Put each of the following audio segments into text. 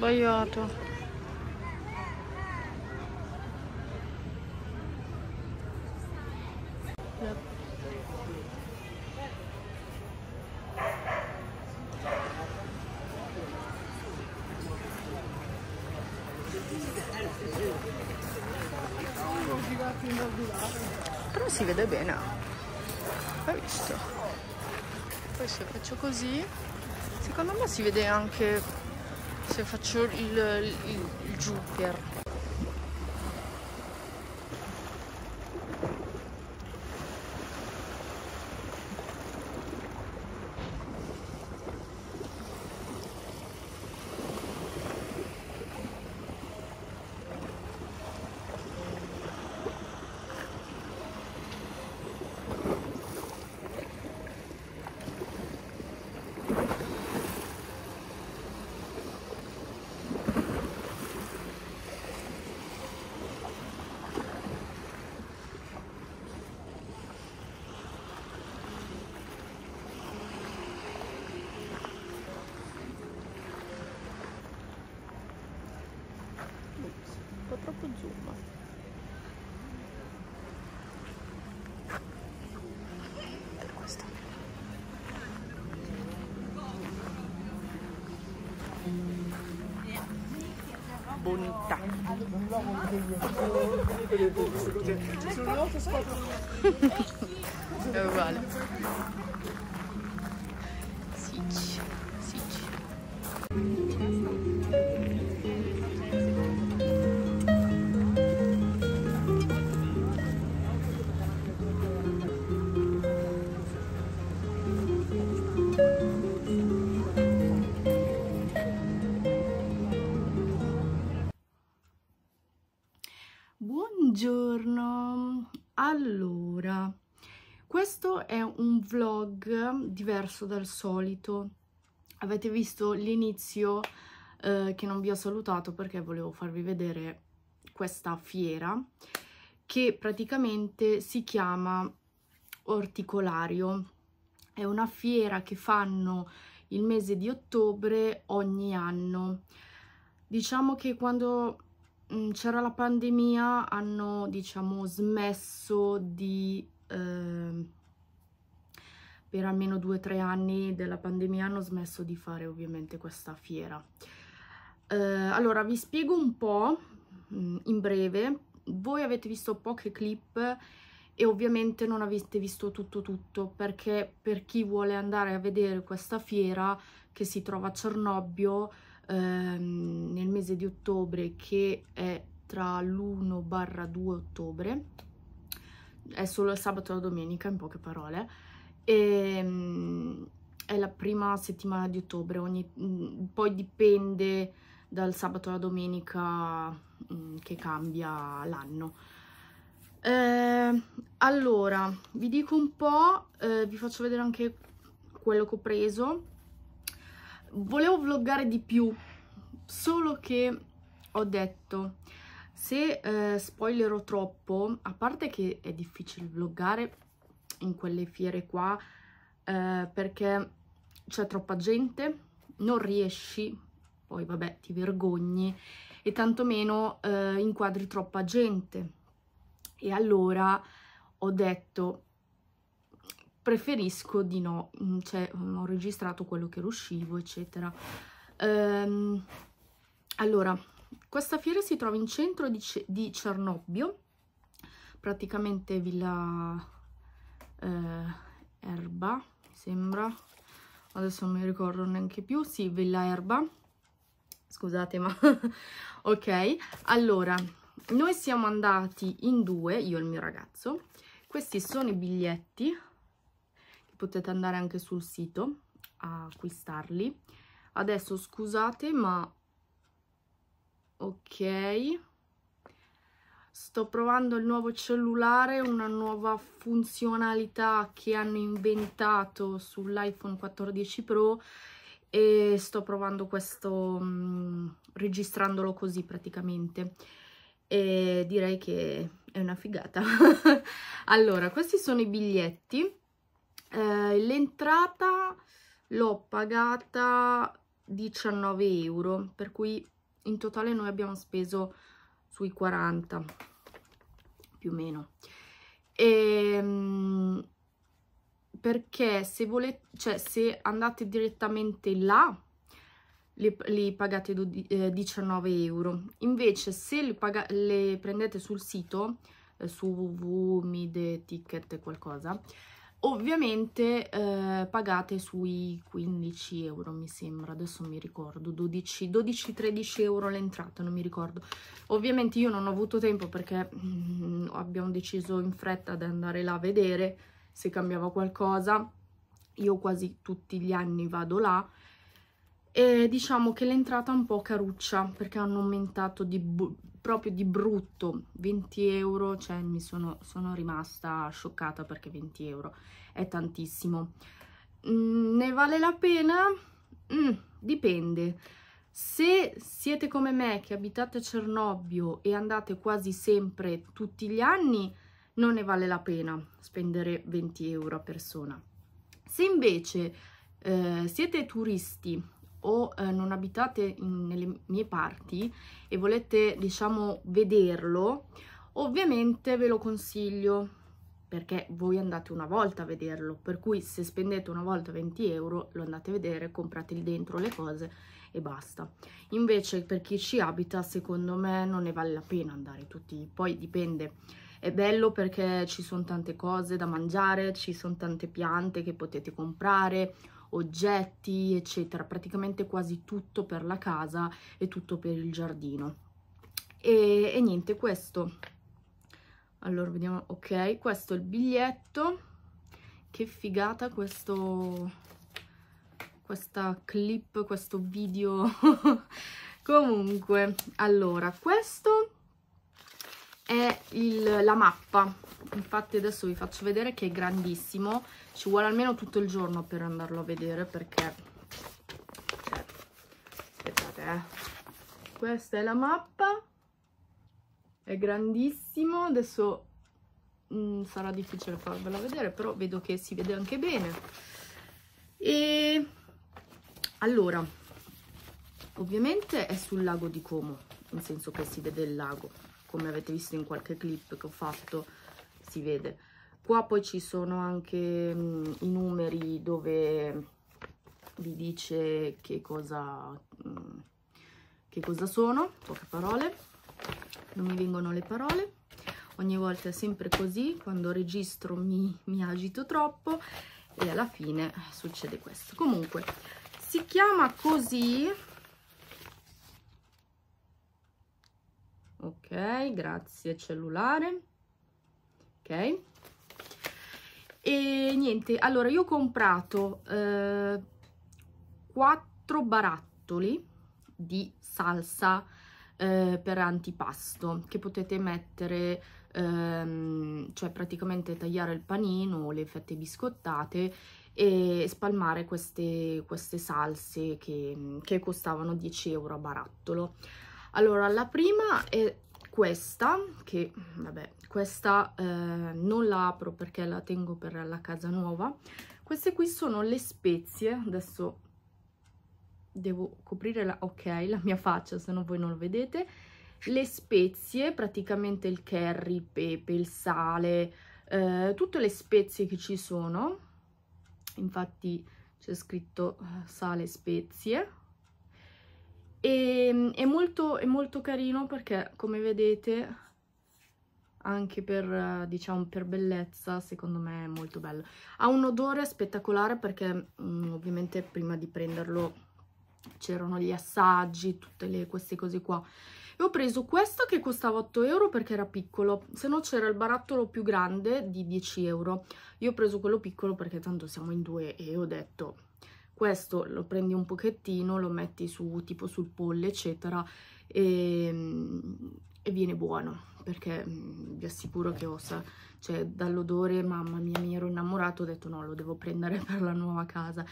sbagliato però si vede bene hai visto poi se faccio così secondo me si vede anche se faccio il, il, il jumper Euh, voilà. Buongiorno, allora, questo è un vlog diverso dal solito, avete visto l'inizio eh, che non vi ho salutato perché volevo farvi vedere questa fiera che praticamente si chiama Orticolario, è una fiera che fanno il mese di ottobre ogni anno, diciamo che quando Mm, c'era la pandemia, hanno diciamo smesso di, eh, per almeno due o tre anni della pandemia, hanno smesso di fare ovviamente questa fiera. Eh, allora vi spiego un po' mm, in breve, voi avete visto poche clip e ovviamente non avete visto tutto tutto perché per chi vuole andare a vedere questa fiera che si trova a Cernobbio ehm, nel mese di ottobre che è tra l'1-2 ottobre, è solo il sabato e la domenica in poche parole, e, ehm, è la prima settimana di ottobre, ogni, poi dipende dal sabato alla domenica mh, che cambia l'anno. Eh, allora, vi dico un po', eh, vi faccio vedere anche quello che ho preso volevo vloggare di più, solo che ho detto se eh, spoilerò troppo, a parte che è difficile vloggare in quelle fiere qua eh, perché c'è troppa gente, non riesci, poi vabbè ti vergogni e tantomeno eh, inquadri troppa gente. E allora ho detto preferisco di no, mm, cioè mm, ho registrato quello che riuscivo, eccetera. Ehm, allora, questa fiera si trova in centro di, C di Cernobbio, praticamente Villa eh, Erba, mi sembra, adesso non mi ricordo neanche più, sì, Villa Erba, scusate ma... ok, allora, noi siamo andati in due, io e il mio ragazzo, questi sono i biglietti, potete andare anche sul sito a acquistarli adesso scusate ma ok sto provando il nuovo cellulare una nuova funzionalità che hanno inventato sull'iPhone 14 Pro e sto provando questo mh, mm, registrandolo così praticamente e direi che è una figata allora questi sono i biglietti eh, l'entrata l'ho pagata 19 euro per cui in totale noi abbiamo speso sui 40 più o meno e, ehm, perché se volete cioè se andate direttamente là li, li pagate do, eh, 19 euro invece se li paga, le prendete sul sito eh, su www.mideticket qualcosa ovviamente eh, pagate sui 15 euro mi sembra adesso mi ricordo 12-13 euro l'entrata non mi ricordo ovviamente io non ho avuto tempo perché mm, abbiamo deciso in fretta di andare là a vedere se cambiava qualcosa io quasi tutti gli anni vado là e diciamo che l'entrata è un po' caruccia perché hanno aumentato di proprio di brutto 20 euro cioè mi sono, sono rimasta scioccata perché 20 euro è tantissimo mm, ne vale la pena mm, dipende se siete come me che abitate a Cernobbio e andate quasi sempre tutti gli anni non ne vale la pena spendere 20 euro a persona se invece eh, siete turisti o eh, non abitate in, nelle mie parti e volete diciamo vederlo ovviamente ve lo consiglio perché voi andate una volta a vederlo per cui se spendete una volta 20 euro lo andate a vedere comprate lì dentro le cose e basta invece per chi ci abita secondo me non ne vale la pena andare tutti poi dipende è bello perché ci sono tante cose da mangiare ci sono tante piante che potete comprare oggetti, eccetera, praticamente quasi tutto per la casa e tutto per il giardino. E, e niente, questo, allora vediamo, ok, questo è il biglietto, che figata questo, questa clip, questo video, comunque, allora, questo è il, la mappa, infatti adesso vi faccio vedere che è grandissimo, ci vuole almeno tutto il giorno per andarlo a vedere perché cioè, aspettate eh. questa è la mappa è grandissimo adesso mh, mm, sarà difficile farvela vedere però vedo che si vede anche bene e allora ovviamente è sul lago di Como nel senso che si vede il lago come avete visto in qualche clip che ho fatto si vede qua poi ci sono anche mh, i numeri dove vi dice che cosa, mh, che cosa sono, poche parole, non mi vengono le parole, ogni volta è sempre così, quando registro mi, mi agito troppo e alla fine succede questo. Comunque, si chiama così, ok, grazie cellulare, ok, e niente allora io ho comprato eh, barattoli di salsa eh, per antipasto che potete mettere ehm, cioè praticamente tagliare il panino o le fette biscottate e spalmare queste, queste salse che, che costavano 10 euro a barattolo allora la prima è questa che vabbè questa eh, non la apro perché la tengo per la casa nuova queste qui sono le spezie adesso devo coprire la ok la mia faccia se no voi non lo vedete le spezie praticamente il curry il pepe il sale eh, tutte le spezie che ci sono infatti c'è scritto eh, sale spezie e, ehm, è, molto, è molto carino perché, come vedete, anche per, diciamo, per bellezza, secondo me è molto bello. Ha un odore spettacolare perché mm, ovviamente prima di prenderlo c'erano gli assaggi, tutte le, queste cose qua. E ho preso questo che costava 8 euro perché era piccolo, se no c'era il barattolo più grande di 10 euro. Io ho preso quello piccolo perché tanto siamo in due e ho detto questo lo prendi un pochettino, lo metti su tipo sul pollo eccetera e, ehm, e viene buono perché mhmm, vi assicuro che ho, cioè dall'odore mamma mia mi ero innamorato ho detto no lo devo prendere per la nuova casa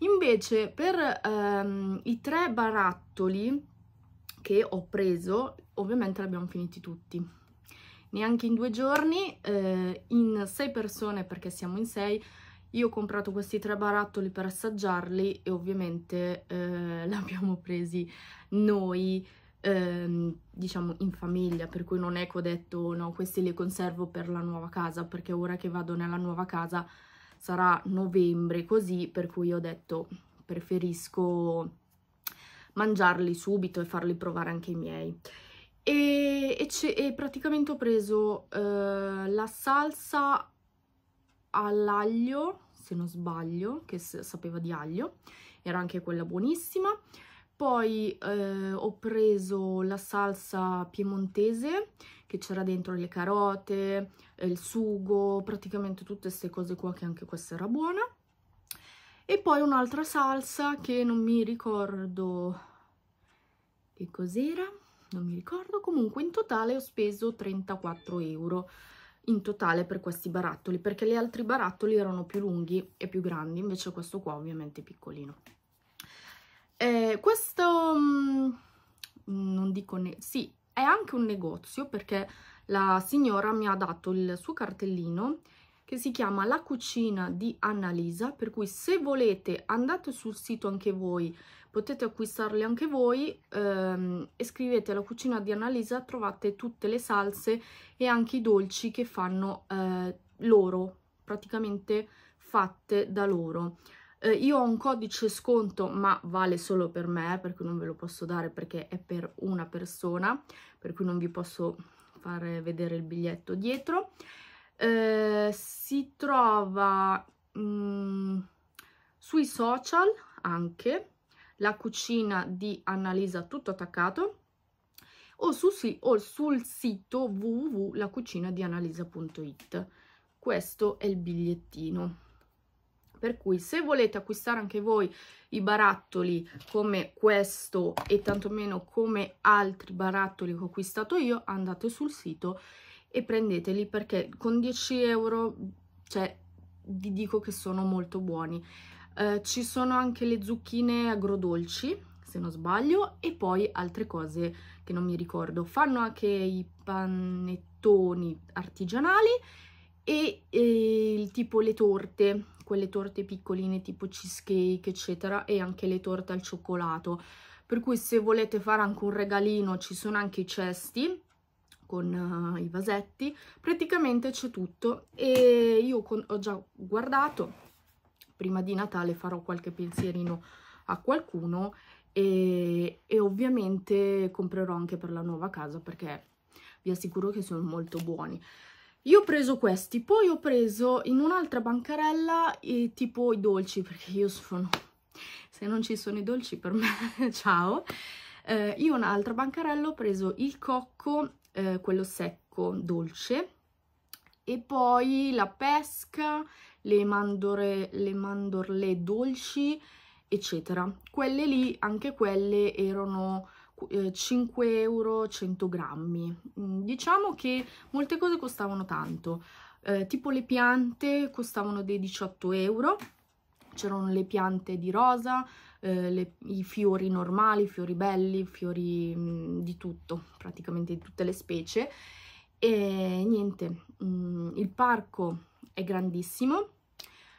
invece per ehm, i tre barattoli che ho preso ovviamente li abbiamo finiti tutti neanche in due giorni eh, in sei persone perché siamo in sei io ho comprato questi tre barattoli per assaggiarli e ovviamente eh, li abbiamo presi noi, ehm, diciamo, in famiglia, per cui non è che ho detto no, questi li conservo per la nuova casa, perché ora che vado nella nuova casa sarà novembre, così, per cui ho detto preferisco mangiarli subito e farli provare anche i miei. E, e, e praticamente ho preso eh, la salsa all'aglio se non sbaglio, che sapeva di aglio, era anche quella buonissima. Poi eh, ho preso la salsa piemontese che c'era dentro le carote, eh, il sugo, praticamente tutte queste cose qua che anche questa era buona. E poi un'altra salsa che non mi ricordo che cos'era, non mi ricordo. Comunque in totale ho speso 34 euro in totale per questi barattoli perché gli altri barattoli erano più lunghi e più grandi invece questo qua ovviamente è piccolino eh, questo mm, non dico ne sì è anche un negozio perché la signora mi ha dato il suo cartellino che si chiama La cucina di Annalisa, per cui se volete andate sul sito anche voi, potete acquistarle anche voi ehm, e scrivete La cucina di Annalisa, trovate tutte le salse e anche i dolci che fanno eh, loro, praticamente fatte da loro. Eh, io ho un codice sconto, ma vale solo per me, per cui non ve lo posso dare perché è per una persona, per cui non vi posso fare vedere il biglietto dietro eh, si trova mh, mm, sui social anche la cucina di Annalisa tutto attaccato o, su, o sul sito www.lacucinadianalisa.it questo è il bigliettino per cui se volete acquistare anche voi i barattoli come questo e tantomeno come altri barattoli che ho acquistato io andate sul sito e prendeteli perché con 10 euro cioè, vi dico che sono molto buoni. Eh, ci sono anche le zucchine agrodolci, se non sbaglio, e poi altre cose che non mi ricordo. Fanno anche i panettoni artigianali e, e tipo le torte, quelle torte piccoline tipo cheesecake, eccetera, e anche le torte al cioccolato. Per cui se volete fare anche un regalino ci sono anche i cesti, con uh, i vasetti, praticamente c'è tutto e io con, ho già guardato, prima di Natale farò qualche pensierino a qualcuno e, e ovviamente comprerò anche per la nuova casa perché vi assicuro che sono molto buoni. Io ho preso questi, poi ho preso in un'altra bancarella eh, tipo i dolci, perché io sono... se non ci sono i dolci per me, ciao. Eh, io un'altra bancarella ho preso il cocco eh, quello secco dolce e poi la pesca, le, mandore, le mandorle dolci, eccetera. Quelle lì, anche quelle erano 5 eh, euro 100 grammi. Mm, diciamo che molte cose costavano tanto, eh, tipo le piante costavano dei 18 euro, c'erano le piante di rosa, eh, le, i fiori normali, i fiori belli, i fiori mh, mm, di tutto, praticamente di tutte le specie. E niente, mh, mm, il parco è grandissimo,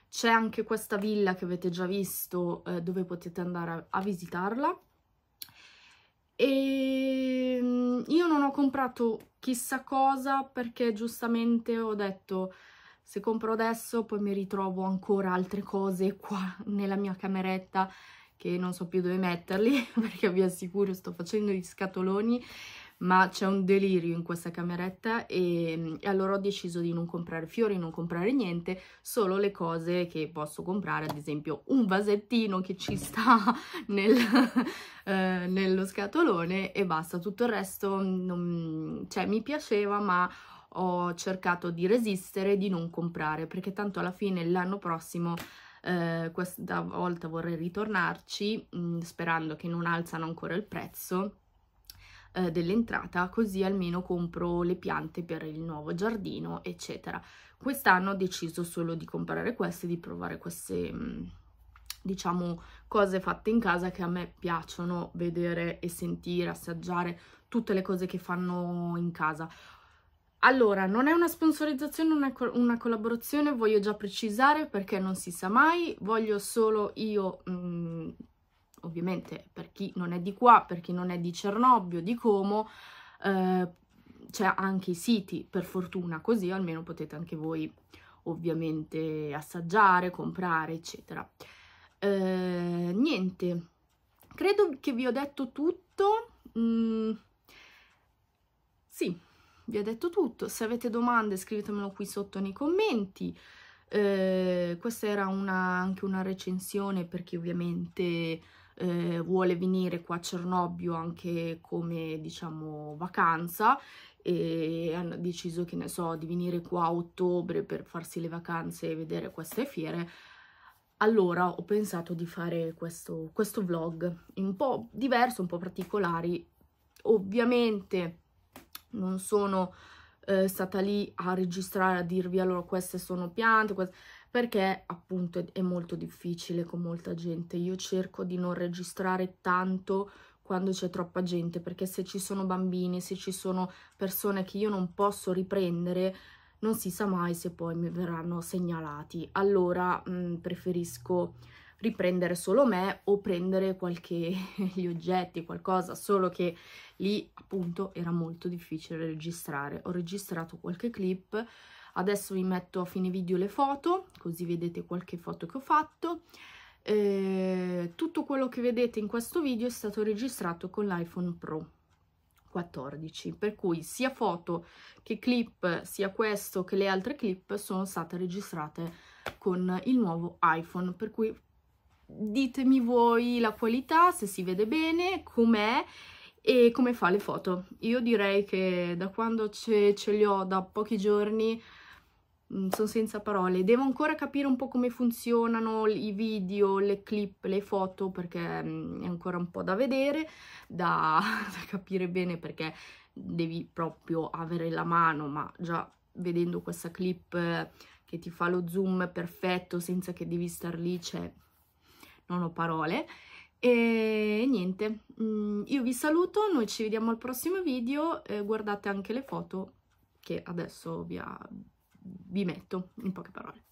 c'è anche questa villa che avete già visto eh, dove potete andare a, a visitarla. E mm, io non ho comprato chissà cosa perché giustamente ho detto se compro adesso poi mi ritrovo ancora altre cose qua nella mia cameretta che non so più dove metterli perché vi assicuro sto facendo gli scatoloni ma c'è un delirio in questa cameretta e, e, allora ho deciso di non comprare fiori, non comprare niente, solo le cose che posso comprare, ad esempio un vasettino che ci sta nel, eh, nello scatolone e basta, tutto il resto non, cioè, mi piaceva ma ho cercato di resistere, di non comprare perché tanto alla fine l'anno prossimo eh, questa volta vorrei ritornarci mh, mm, sperando che non alzano ancora il prezzo eh, dell'entrata così almeno compro le piante per il nuovo giardino eccetera quest'anno ho deciso solo di comprare queste di provare queste mh, mm, diciamo cose fatte in casa che a me piacciono vedere e sentire assaggiare tutte le cose che fanno in casa allora, non è una sponsorizzazione, una, una collaborazione, voglio già precisare perché non si sa mai, voglio solo io, mh, mm, ovviamente per chi non è di qua, per chi non è di Cernobbio, di Como, eh, c'è cioè anche i siti, per fortuna, così almeno potete anche voi ovviamente assaggiare, comprare, eccetera. Eh, niente, credo che vi ho detto tutto. Mm, sì, vi ho detto tutto. Se avete domande scrivetemelo qui sotto nei commenti. Eh, questa era una, anche una recensione per chi ovviamente eh, vuole venire qua a Cernobbio anche come diciamo vacanza e hanno deciso che ne so di venire qua a ottobre per farsi le vacanze e vedere queste fiere allora ho pensato di fare questo, questo vlog un po' diverso, un po' particolari ovviamente non sono eh, stata lì a registrare, a dirvi allora queste sono piante, queste... perché appunto è, molto difficile con molta gente. Io cerco di non registrare tanto quando c'è troppa gente, perché se ci sono bambini, se ci sono persone che io non posso riprendere, non si sa mai se poi mi verranno segnalati. Allora mh, mm, preferisco riprendere solo me o prendere qualche gli oggetti, qualcosa, solo che lì appunto era molto difficile registrare. Ho registrato qualche clip, adesso vi metto a fine video le foto, così vedete qualche foto che ho fatto. Eh, tutto quello che vedete in questo video è stato registrato con l'iPhone Pro 14, per cui sia foto che clip, sia questo che le altre clip sono state registrate con il nuovo iPhone, per cui ditemi voi la qualità, se si vede bene, com'è e come fa le foto. Io direi che da quando ce, ce le ho da pochi giorni mm, sono senza parole. Devo ancora capire un po' come funzionano i video, le clip, le foto perché mm, è ancora un po' da vedere, da, da capire bene perché devi proprio avere la mano, ma già vedendo questa clip eh, che ti fa lo zoom perfetto senza che devi star lì, cioè non ho parole. E niente, mm, io vi saluto, noi ci vediamo al prossimo video, guardate anche le foto che adesso vi, ha, vi metto, in poche parole.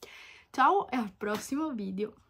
Ciao e al prossimo video!